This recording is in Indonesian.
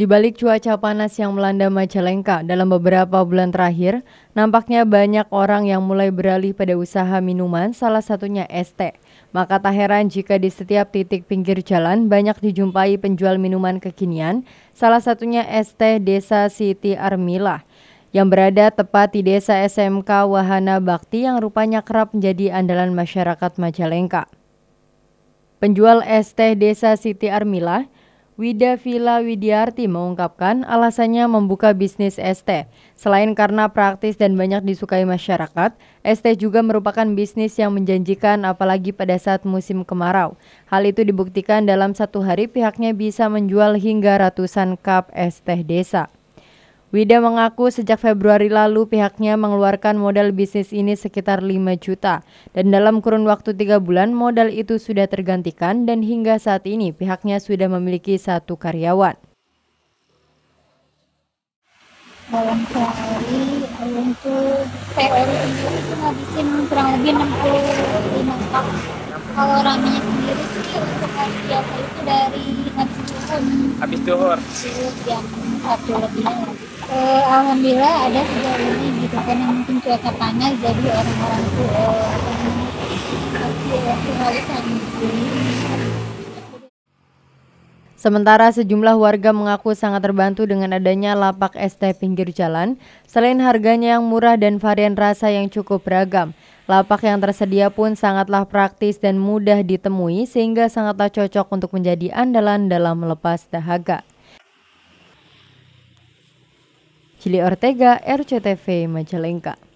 Di balik cuaca panas yang melanda Majalengka dalam beberapa bulan terakhir, nampaknya banyak orang yang mulai beralih pada usaha minuman, salah satunya es teh. Maka tak heran jika di setiap titik pinggir jalan banyak dijumpai penjual minuman kekinian, salah satunya es teh Desa Siti Armila yang berada tepat di Desa SMK Wahana Bakti yang rupanya kerap menjadi andalan masyarakat Majalengka. Penjual es teh Desa Siti Armila Wida Vila Widiarti mengungkapkan alasannya membuka bisnis ST. Selain karena praktis dan banyak disukai masyarakat, ST juga merupakan bisnis yang menjanjikan apalagi pada saat musim kemarau. Hal itu dibuktikan dalam satu hari pihaknya bisa menjual hingga ratusan cup ST desa. Wida mengaku sejak Februari lalu pihaknya mengeluarkan modal bisnis ini sekitar 5 juta dan dalam kurun waktu 3 bulan modal itu sudah tergantikan dan hingga saat ini pihaknya sudah memiliki satu karyawan. Dalam sehari untuk PO itu ngabisin kurang lebih 65 kak kalau ramenya sendiri sih untuk hari biasa itu dari habis duhur habis duhur ya satu lebih uh, alhamdulillah ada sejauh ini gitu karena mungkin cuaca panas jadi orang-orang tuh uh, harus Sementara sejumlah warga mengaku sangat terbantu dengan adanya lapak es teh pinggir jalan, selain harganya yang murah dan varian rasa yang cukup beragam. Lapak yang tersedia pun sangatlah praktis dan mudah ditemui sehingga sangatlah cocok untuk menjadi andalan dalam melepas dahaga. Cili Ortega, RCTV Majalengka.